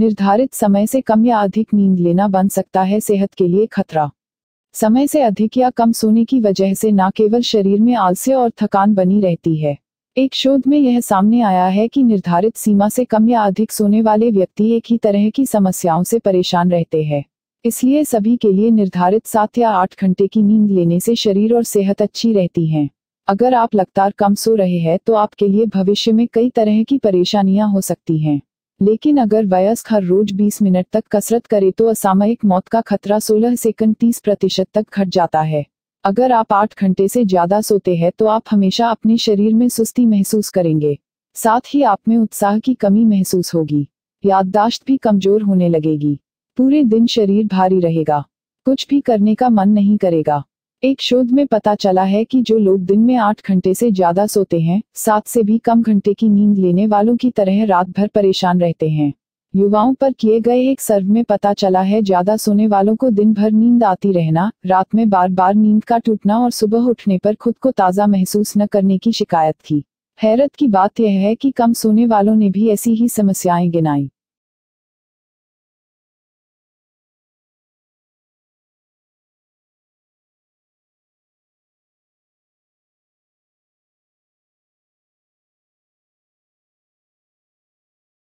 निर्धारित समय से कम या अधिक नींद लेना बन सकता है सेहत के लिए खतरा समय से अधिक या कम सोने की वजह से न केवल शरीर में आलस्य और थकान बनी रहती है एक शोध में यह सामने आया है कि निर्धारित सीमा से कम या अधिक सोने वाले व्यक्ति एक ही तरह की समस्याओं से परेशान रहते हैं इसलिए सभी के लिए निर्धारित सात या आठ घंटे की नींद लेने से शरीर और सेहत अच्छी रहती है अगर आप लगातार कम सो रहे हैं तो आपके लिए भविष्य में कई तरह की परेशानियां हो सकती हैं लेकिन अगर वयस्क हर रोज 20 मिनट तक कसरत करे तो असामयिक मौत का खतरा 16 सेकंड 30 प्रतिशत तक घट जाता है अगर आप 8 घंटे से ज्यादा सोते हैं तो आप हमेशा अपने शरीर में सुस्ती महसूस करेंगे साथ ही आप में उत्साह की कमी महसूस होगी याददाश्त भी कमजोर होने लगेगी पूरे दिन शरीर भारी रहेगा कुछ भी करने का मन नहीं करेगा एक शोध में पता चला है कि जो लोग दिन में आठ घंटे से ज्यादा सोते हैं सात से भी कम घंटे की नींद लेने वालों की तरह रात भर परेशान रहते हैं युवाओं पर किए गए एक सर्व में पता चला है ज्यादा सोने वालों को दिन भर नींद आती रहना रात में बार बार नींद का टूटना और सुबह उठने पर खुद को ताज़ा महसूस न करने की शिकायत थी हैरत की बात यह है कि कम सोने वालों ने भी ऐसी ही समस्याएं गिनाई